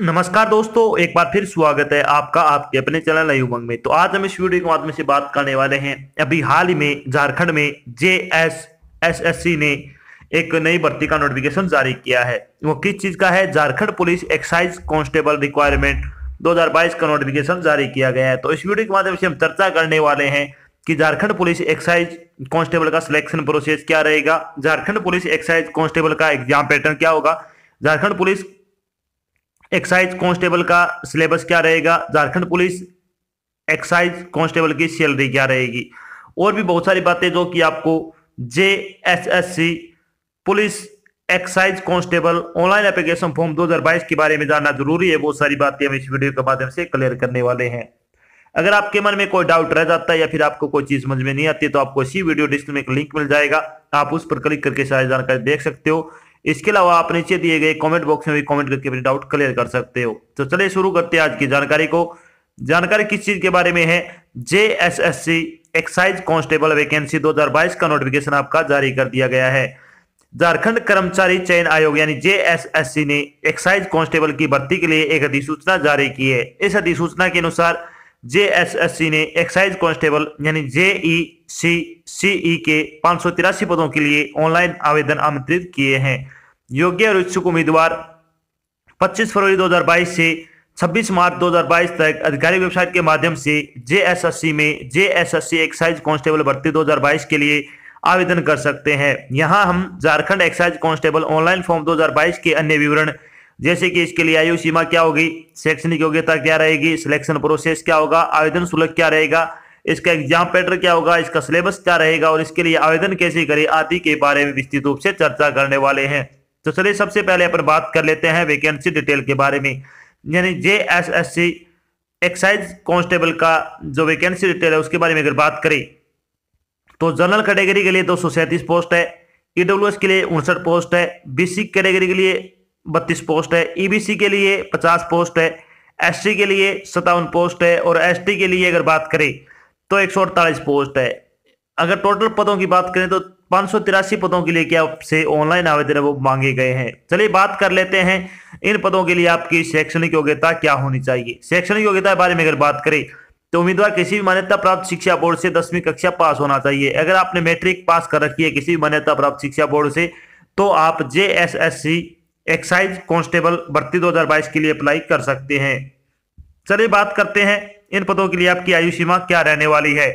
नमस्कार दोस्तों एक बार फिर स्वागत है आपका आपके अपने चैनल अयुबंग में तो आज हम इस वीडियो के माध्यम से बात करने वाले हैं अभी हाल ही में झारखंड में J S S S C ने एक नई भर्ती का नोटिफिकेशन जारी किया है वो किस चीज का है Jharkhand police excise constable requirement 2022 का नोटिफिकेशन जारी किया गया है तो इस वीडियो के माध्यम से हम चर्चा करने वाले हैं कि झारखंड पुलिस एक्साइज कांस्टेबल का सिलेक्शन प्रोसेस क्या रहेगा झारखंड पुलिस एक्साइज कांस्टेबल का एग्जाम पैटर्न क्या होगा झारखंड पुलिस एक्साइज कांस्टेबल का सिलेबस क्या रहेगा झारखंड पुलिस एक्साइज कांस्टेबल की सैलरी क्या रहेगी और भी बहुत सारी बातें जो कि आपको J S S C police excise constable online application form 2022 के बारे में जानना जरूरी है बहुत सारी बातें हम इस वीडियो के माध्यम से क्लियर करने वाले हैं अगर आपके मन में कोई डाउट रह जाता है या फिर आपको कोई चीज समझ में नहीं आती तो आपको इसी वीडियो डिस्क्रिप्शन में एक लिंक मिल जाएगा आप उस पर क्लिक करके सारी जानकारी देख सकते हो इसके अलावा आप नीचे दिए गए कमेंट बॉक्स में भी कमेंट करके अपने डाउट क्लियर कर सकते हो तो चलिए शुरू करते हैं आज की जानकारी को जानकारी किस चीज के बारे में है J S S C excise constable vacancy 2022 का नोटिफिकेशन आपका जारी कर दिया गया है झारखंड कर्मचारी चयन आयोग यानी सी ने एक्साइज कांस्टेबल की भर्ती के लिए एक अधिसूचना जारी की है इस अधिसूचना के अनुसार जेएसएससी ने एक्साइज कांस्टेबल यानी जेई सी सीई के तिरासी पदों के लिए ऑनलाइन आवेदन आमंत्रित किए हैं योग्य और इच्छुक उम्मीदवार 25 फरवरी 2022 से 26 मार्च 2022 तक आधिकारिक वेबसाइट के माध्यम से सी में सी एक्साइज कांस्टेबल भर्ती 2022 के लिए आवेदन कर सकते हैं यहाँ हम Jharkhand excise constable online form 2022 के अन्य विवरण जैसे कि इसके लिए आयु सीमा क्या होगी शैक्षणिक योग्यता क्या रहेगी सिलेक्शन प्रोसेस क्या होगा आवेदन शुल्क क्या रहेगा इसका एग्जाम पैटर्न क्या होगा इसका सिलेबस क्या रहेगा और इसके लिए आवेदन कैसे करें आदि के बारे में विस्तृत रूप से चर्चा करने वाले हैं तो चलिए सबसे पहले अपन बात कर लेते हैं वैकेंसी डिटेल के बारे में यानी J S S C excise constable का जो वैकेंसी डिटेल है उसके बारे में अगर बात करें तो जनरल कैटेगरी के लिए दो पोस्ट है ईडब्ल्यू e के लिए उनसठ पोस्ट है बीसी कैटेगरी के लिए बत्तीस पोस्ट है ईबीसी e के लिए पचास पोस्ट है एससी के लिए सत्तावन पोस्ट है और एसटी के लिए अगर बात करें तो एक पोस्ट है अगर टोटल पदों की बात करें तो तिरासी पदों के लिए क्या आपसे ऑनलाइन आवेदन वो मांगे गए हैं चलिए बात कर लेते हैं इन पदों के लिए आपकी शैक्षणिक योग्यता क्या होनी चाहिए शैक्षणिक योग्यता के बारे में अगर बात करें तो उम्मीदवार किसी भी मान्यता प्राप्त शिक्षा बोर्ड से दसवीं कक्षा पास होना चाहिए अगर आपने मैट्रिक पास कर रखी है किसी भी मान्यता प्राप्त शिक्षा बोर्ड से तो आप जे एक्साइज कांस्टेबल भर्ती 2022 के लिए अप्लाई कर सकते हैं चलिए बात करते हैं इन पदों के लिए आपकी आयु सीमा क्या रहने वाली है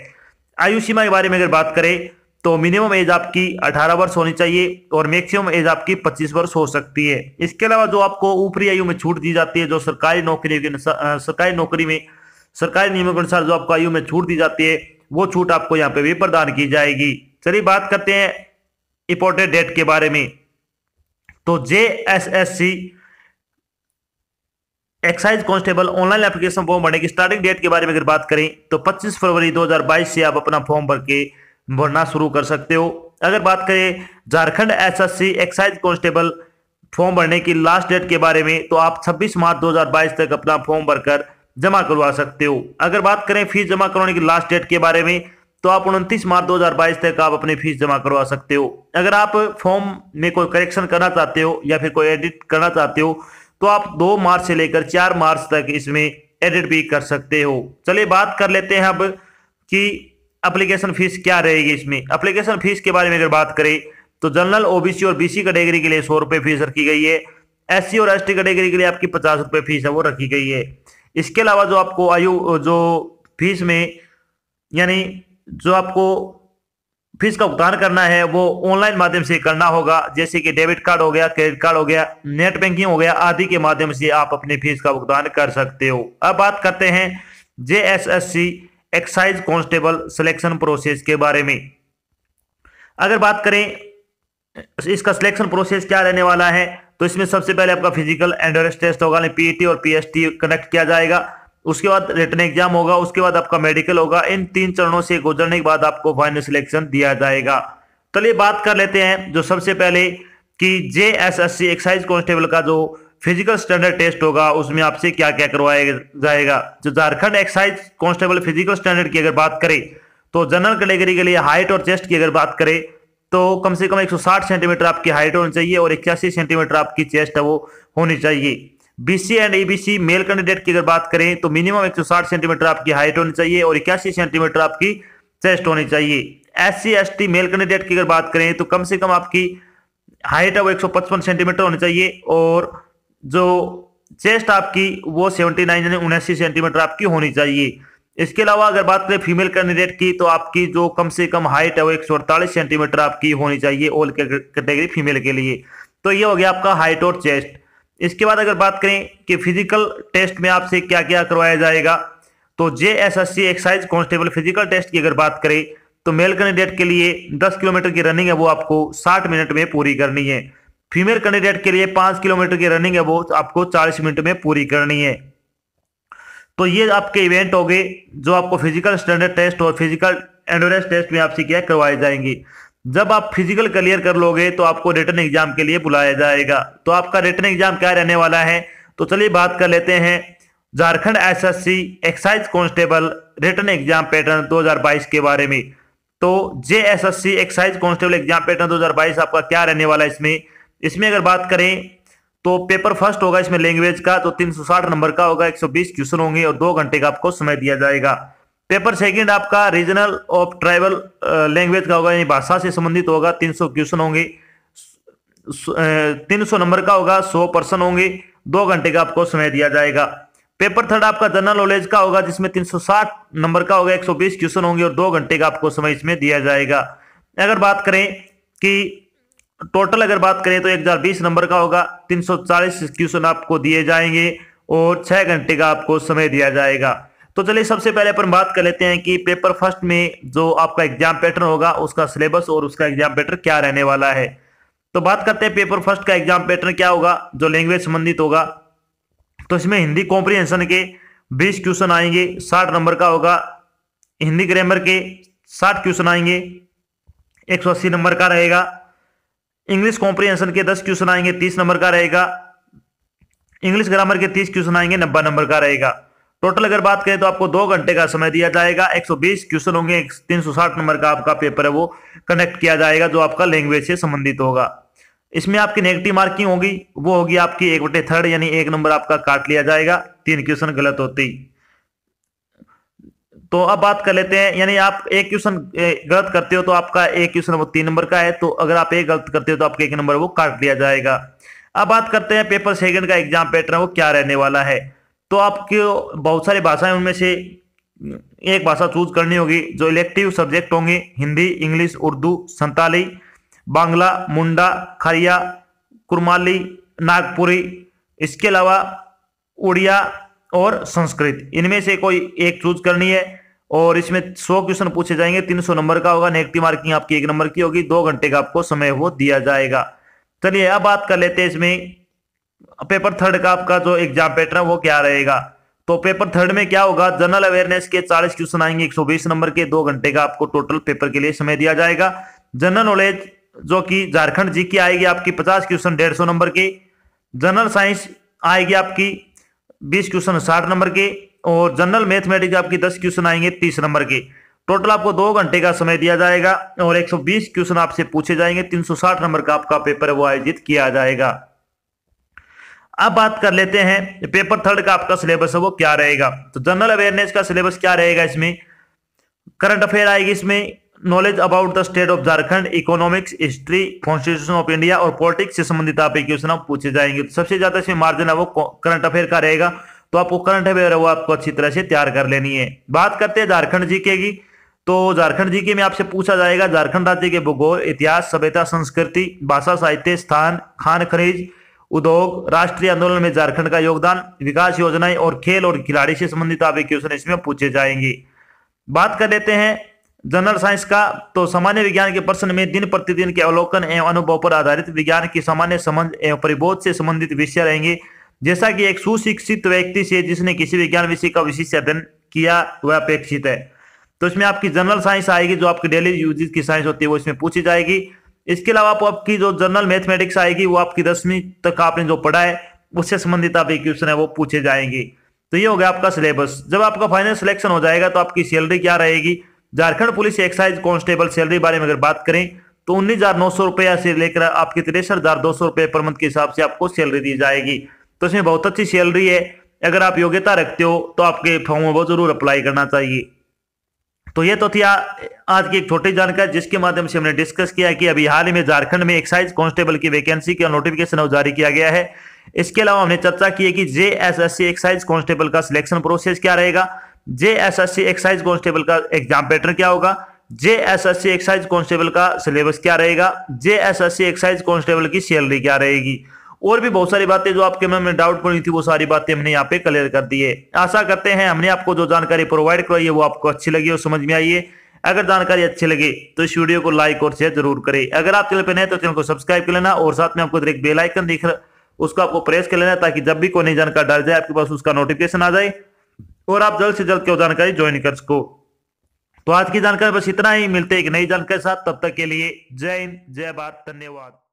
आयु सीमा के बारे में अगर बात करें तो मिनिमम एज आपकी 18 वर्ष होनी चाहिए और मैक्सिमम एज आपकी 25 वर्ष हो सकती है इसके अलावा जो आपको ऊपरी आयु में छूट दी जाती है जो सरकारी नौकरी के सरकारी नौकरी में सरकारी नियमों के अनुसार जो आपको आयु में छूट दी जाती है वो छूट आपको यहाँ पे भी प्रदान की जाएगी चलिए बात करते हैं इंपोर्टेड डेट के बारे में तो J S S C excise constable online application form भरने की स्टार्टिंग डेट के बारे में अगर बात करें तो 25 फरवरी 2022 से आप अपना फॉर्म भर के भरना शुरू कर सकते हो अगर बात करें Jharkhand S S C excise constable form भरने की लास्ट डेट के बारे में तो आप छब्बीस मार्च दो तक अपना फॉर्म भरकर जमा करवा सकते हो अगर बात करें फीस जमा करवाने की लास्ट डेट के बारे में तो आप उनतीस मार्च 2022 तक आप अपनी फीस जमा करवा सकते हो अगर आप फॉर्म में कोई करेक्शन करना चाहते हो या फिर कोई एडिट करना चाहते हो तो आप दो मार्च से लेकर चार मार्च तक इसमें एडिट भी कर सकते हो चलिए बात कर लेते हैं अब कि अप्लीकेशन फीस क्या रहेगी इसमें अप्लीकेशन फीस के बारे में अगर बात करें तो जनरल ओबीसी और बीसी कैटेगरी के लिए सौ रुपये फीस रखी गई है एस और एस कैटेगरी के लिए आपकी पचास रुपये फीस है वो रखी गई है इसके अलावा जो आपको आयु जो फीस में यानी जो आपको फीस का भुगतान करना है वो ऑनलाइन माध्यम से करना होगा जैसे कि डेबिट कार्ड हो गया क्रेडिट कार्ड हो गया नेट बैंकिंग हो गया आदि के माध्यम से आप अपनी फीस का भुगतान कर सकते हो अब बात करते हैं J S S C excise constable selection process के बारे में अगर बात करें इसका सिलेक्शन प्रोसेस क्या रहने वाला है तो इसमें सबसे पहले आपका फिजिकल एंडोरेंस टेस्ट होगा पीएटी e और पीएसटी कनेक्ट किया जाएगा उसके बाद रिटर्न एग्जाम होगा उसके बाद आपका मेडिकल होगा इन तीन चरणों से गुजरने के बाद आपको फाइनल सिलेक्शन दिया जाएगा चलिए बात कर लेते हैं जो सबसे पहले कि J S S C excise constable का जो फिजिकल स्टैंडर्ड टेस्ट होगा उसमें आपसे क्या क्या करवाया जाएगा जो Jharkhand excise constable physical standard की अगर बात करें तो जनरल कैटेगरी के लिए हाइट और चेस्ट की अगर बात करें तो कम से कम 160 सेंटीमीटर आपकी हाइट होनी चाहिए और इक्यासी सेंटीमीटर आपकी चेस्ट है वो होनी चाहिए BC and ABC male candidate की अगर बात करें तो मिनिमम 160 सेंटीमीटर आपकी हाइट होनी चाहिए और इक्यासी सेंटीमीटर आपकी चेस्ट होनी चाहिए एस सी मेल कैंडिडेट की अगर बात करें तो कम से कम आपकी हाइट है वो 155 सेंटीमीटर होनी चाहिए और जो चेस्ट आपकी वो 79 नाइन यानी उन्यासी सेंटीमीटर आपकी होनी चाहिए इसके अलावा अगर बात करें फीमेल कैंडिडेट की तो आपकी जो कम से कम हाइट है वो एक सेंटीमीटर आपकी होनी चाहिए ऑल कैटेगरी फीमेल के लिए तो ये हो गया आपका हाइट और चेस्ट इसके बाद अगर बात करें कि फिजिकल टेस्ट में आपसे क्या क्या करवाया जाएगा तो J S S C excise constable physical test की अगर बात करें तो मेल कैंडिडेट के लिए 10 किलोमीटर की रनिंग है वो आपको 60 मिनट में पूरी करनी है फीमेल कैंडिडेट के लिए 5 किलोमीटर की रनिंग है वो आपको 40 मिनट में पूरी करनी है तो ये आपके इवेंट हो गए जो आपको फिजिकल स्टैंडर्ड टेस्ट और फिजिकल एंडोरेंस टेस्ट में आपसे क्या करवाए जाएंगे जब आप फिजिकल क्लियर कर लोगे तो आपको रिटर्न एग्जाम के लिए बुलाया जाएगा तो आपका रिटर्न एग्जाम क्या रहने वाला है तो चलिए बात कर लेते हैं Jharkhand SSC excise constable written exam pattern 2022 के बारे में तो J C excise constable exam pattern बाईस आपका क्या रहने वाला है इसमें इसमें अगर बात करें तो पेपर फर्स्ट होगा इसमें लैंग्वेज का तो साठ नंबर का होगा बीस क्वेश्चन होंगे और दो घंटे का आपको समय दिया जाएगा पेपर सेकंड आपका रीजनल ऑफ ट्राइबल लैंग्वेज का होगा यानी भाषा से संबंधित होगा 300 क्वेश्चन होंगे 300 नंबर का होगा 100 पर्सन होंगे दो घंटे का आपको समय दिया जाएगा पेपर थर्ड आपका जनरल नॉलेज का होगा जिसमें 360 नंबर का होगा 120 क्वेश्चन होंगे और दो घंटे का आपको समय इसमें दिया जाएगा अगर बात करें कि टोटल अगर बात करें तो 1020 नंबर का होगा 340 क्वेश्चन आपको दिए जाएंगे और छह घंटे का आपको समय दिया जाएगा तो चलिए सबसे पहले अपन बात कर लेते हैं कि पेपर फर्स्ट में जो आपका एग्जाम पैटर्न होगा उसका सिलेबस और उसका एग्जाम पैटर्न क्या रहने वाला है तो बात करते हैं पेपर फर्स्ट का एग्जाम पैटर्न क्या होगा जो लैंग्वेज संबंधित होगा तो इसमें हिंदी कॉम्प्रिहेंशन के बीस क्वेश्चन आएंगे साठ नंबर का होगा हिंदी ग्रामर के साठ क्वेश्चन आएंगे एक सौ अस्सी नंबर का रहेगा इंग्लिश कॉम्प्रिहेंशन के दस क्वेश्चन आएंगे तीस नंबर का रहेगा इंग्लिश ग्रामर के तीस क्वेश्चन आएंगे नब्बे नंबर का रहेगा टोटल अगर बात करें तो आपको दो घंटे का समय दिया जाएगा 120 क्वेश्चन होंगे 360 नंबर का आपका पेपर है वो कनेक्ट किया जाएगा जो आपका लैंग्वेज से संबंधित होगा इसमें आपकी नेगेटिव मार्किंग होगी वो होगी आपकी एक बटे थर्ड यानी एक नंबर आपका काट लिया जाएगा तीन क्वेश्चन गलत होती तो अब बात कर लेते हैं यानी आप एक क्वेश्चन गलत करते हो तो आपका एक क्वेश्चन वो तीन नंबर का है तो अगर आप एक गलत करते हो तो आपका एक नंबर वो काट लिया जाएगा अब बात करते हैं पेपर सेकंड का एग्जाम पैटर्न वो क्या रहने वाला है तो आपके बहुत सारी भाषाएं उनमें से एक भाषा चूज करनी होगी जो इलेक्टिव सब्जेक्ट होंगे हिंदी इंग्लिश उर्दू संताली बांग्ला मुंडा खरिया कुरमाली नागपुरी इसके अलावा उड़िया और संस्कृत इनमें से कोई एक चूज करनी है और इसमें सौ क्वेश्चन पूछे जाएंगे तीन सौ नंबर का होगा नेगेटिव मार्किंग आपकी एक नंबर की होगी दो घंटे का आपको समय वो दिया जाएगा चलिए अब बात कर लेते हैं इसमें पेपर थर्ड का आपका जो एग्जाम पैटर्न वो क्या रहेगा तो पेपर थर्ड में क्या होगा जनरल अवेयरनेस के 40 क्वेश्चन आएंगे 120 नंबर के दो घंटे का आपको टोटल पेपर के लिए समय दिया जाएगा जनरल नॉलेज जो कि झारखंड जी की आएगी आपकी 50 क्वेश्चन 150 नंबर के जनरल साइंस आएगी आपकी 20 क्वेश्चन 60 नंबर के और जनरल मैथमेटिक्स आपकी 10 क्वेश्चन आएंगे 30 नंबर के टोटल आपको दो घंटे का समय दिया जाएगा और एक क्वेश्चन आपसे पूछे जाएंगे तीन नंबर का आपका पेपर वो आयोजित किया जाएगा अब बात कर लेते हैं पेपर थर्ड का आपका सिलेबस है वो क्या रहेगा तो जनरल अवेयरनेस का सिलेबस क्या रहेगा इसमें करंट अफेयर आएगी इसमें knowledge about the state of Jharkhand economics history constitution of India और पॉलिटिक्स से संबंधित आपके क्वेश्चन पूछे जाएंगे तो सबसे ज्यादा इसमें मार्जिन है वो करंट अफेयर का रहेगा तो आपको करंट अफेयर है वो आपको अच्छी तरह से तैयार कर लेनी है बात करते हैं झारखंड जीके की तो झारखंड जीके में आपसे पूछा जाएगा झारखंड राज्य के भूगोल इतिहास सभ्यता संस्कृति भाषा साहित्य स्थान खान खनिज उद्योग राष्ट्रीय आंदोलन में झारखंड का योगदान विकास योजनाएं और खेल और खिलाड़ी से संबंधित आपके क्वेश्चन इसमें पूछे जाएंगे बात कर लेते हैं जनरल साइंस का तो सामान्य विज्ञान के प्रश्न में दिन प्रतिदिन के अवलोकन एवं अनुभव पर आधारित विज्ञान की सामान्य समझ एवं परिबोध से संबंधित विषय रहेंगे जैसा कि एक सुशिक्षित व्यक्ति से जिसने किसी विज्ञान विषय का विशिष्ट अध्ययन किया वह अपेक्षित है तो इसमें आपकी जनरल साइंस आएगी जो आपकी डेली यूजेज की साइंस होती है वो इसमें पूछी जाएगी इसके अलावा आपकी जो जनरल मैथमेटिक्स आएगी वो आपकी दसवीं तक आपने जो पढ़ा है उससे संबंधित आप क्वेश्चन है वो पूछे जाएंगे तो ये हो गया आपका सिलेबस जब आपका फाइनल सिलेक्शन हो जाएगा तो आपकी सैलरी क्या रहेगी Jharkhand police excise constable salary बारे में अगर बात करें तो उन्नीस हजार नौ सौ रुपया से लेकर आपकी तिरसठ हजार दो सौ रुपये पर मंथ के हिसाब से आपको सैलरी दी जाएगी तो इसमें बहुत अच्छी सैलरी है अगर आप योग्यता रखते हो तो आपके फॉर्म वो जरूर अप्लाई करना चाहिए तो ये तो थी आ, आज की एक छोटी जानकारी जिसके माध्यम से हमने डिस्कस किया कि अभी हाल ही में झारखंड में एक्साइज कांस्टेबल की वैकेंसी का नोटिफिकेशन अब जारी किया गया है इसके अलावा हमने चर्चा की है कि जे एक्साइज कांस्टेबल का सिलेक्शन प्रोसेस क्या रहेगा जे एक्साइज कांस्टेबल का एग्जाम पैटर्न क्या होगा जे एक्साइज कांस्टेबल का सिलेबस क्या रहेगा जे एक्साइज कांस्टेबल की सैलरी क्या रहेगी और भी बहुत सारी बातें जो आपके मन में बनी थी वो सारी बातें हमने यहाँ पे क्लियर कर दी है आशा करते हैं हमने आपको जो जानकारी प्रोवाइड कराई है वो आपको अच्छी लगी और समझ में आई है अगर जानकारी अच्छी लगी तो इस वीडियो को लाइक और शेयर जरूर करें अगर आप चैनल पर नए तो चैनल को सब्सक्राइब कर लेना और साथ में आपको एक बेलाइकन दिख रहा उसको आपको प्रेस कर लेना ताकि जब भी कोई नई जानकारी डाल जाए आपके पास उसका नोटिफिकेशन आ जाए और आप जल्द से जल्द क्यों जानकारी ज्वाइन कर सको तो आज की जानकारी बस इतना ही मिलते एक नई जानकारी साथ तब तक के लिए जय हिंद जय भारत धन्यवाद